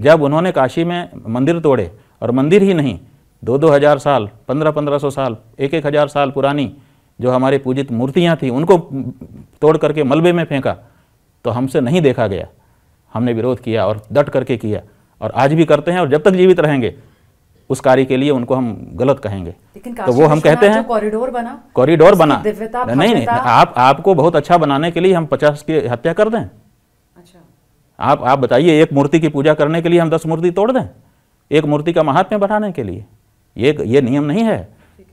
जब उन्होंने काशी में मंदिर तोड़े और मंदिर ही नहीं दो दो हज़ार साल पंद्रह पंद्रह सौ साल एक एक हज़ार साल पुरानी जो हमारी पूजित मूर्तियां थी उनको तोड़ करके मलबे में फेंका तो हमसे नहीं देखा गया हमने विरोध किया और डट करके किया और आज भी करते हैं और जब तक जीवित रहेंगे उस कार्य के लिए उनको हम गलत कहेंगे तो वो हम कहते हैं कॉरिडोर बना कॉरिडोर बना नहीं नहीं आप आपको बहुत अच्छा बनाने के लिए हम पचास की हत्या कर दें आप आप बताइए एक मूर्ति की पूजा करने के लिए हम दस मूर्ति तोड़ दें एक मूर्ति का महात्म्य बढ़ाने के लिए ये ये नियम नहीं है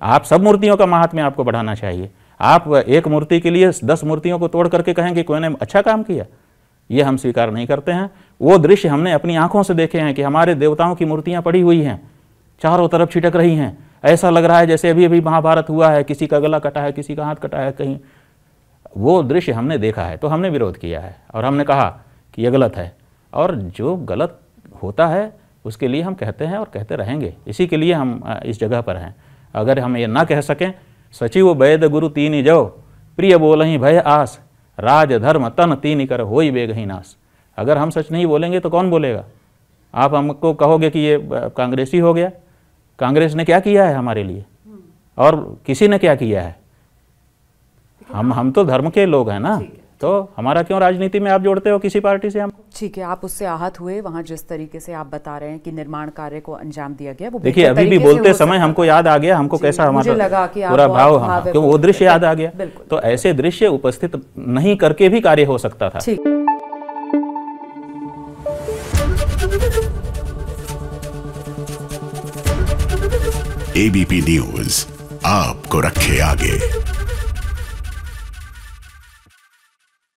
आप सब मूर्तियों का महात्म्य आपको बढ़ाना चाहिए आप एक मूर्ति के लिए दस मूर्तियों को तोड़ करके कहें कि कोई ने अच्छा काम किया ये हम स्वीकार नहीं करते हैं वो दृश्य हमने अपनी आंखों से देखे हैं कि हमारे देवताओं की मूर्तियाँ पड़ी हुई हैं चारों तरफ छिटक रही हैं ऐसा लग रहा है जैसे अभी अभी महाभारत हुआ है किसी का गला कटा है किसी का हाथ कटा है कहीं वो दृश्य हमने देखा है तो हमने विरोध किया है और हमने कहा कि यह गलत है और जो गलत होता है उसके लिए हम कहते हैं और कहते रहेंगे इसी के लिए हम इस जगह पर हैं अगर हम ये ना कह सकें सचिव वैद गुरु तीन जो प्रिय बोल ही भय आस राज धर्म तन तीन कर ही बेग ही नास अगर हम सच नहीं बोलेंगे तो कौन बोलेगा आप हमको कहोगे कि ये कांग्रेसी हो गया कांग्रेस ने क्या किया है हमारे लिए और किसी ने क्या किया है हम हम तो धर्म के लोग हैं ना तो हमारा क्यों राजनीति में आप जोड़ते हो किसी पार्टी से हम ठीक है आप उससे आहत हुए वहाँ जिस तरीके से आप बता रहे हैं कि निर्माण कार्य को अंजाम दिया गया वो देखिए अभी भी बोलते समय हमको याद आ गया हमको कैसा हमारा लगा कि पूरा भाव हम हाँ, क्यों वो दृश्य याद आ गया तो ऐसे दृश्य उपस्थित नहीं करके भी कार्य हो सकता था ठीक एबीपी न्यूज आपको रखे आगे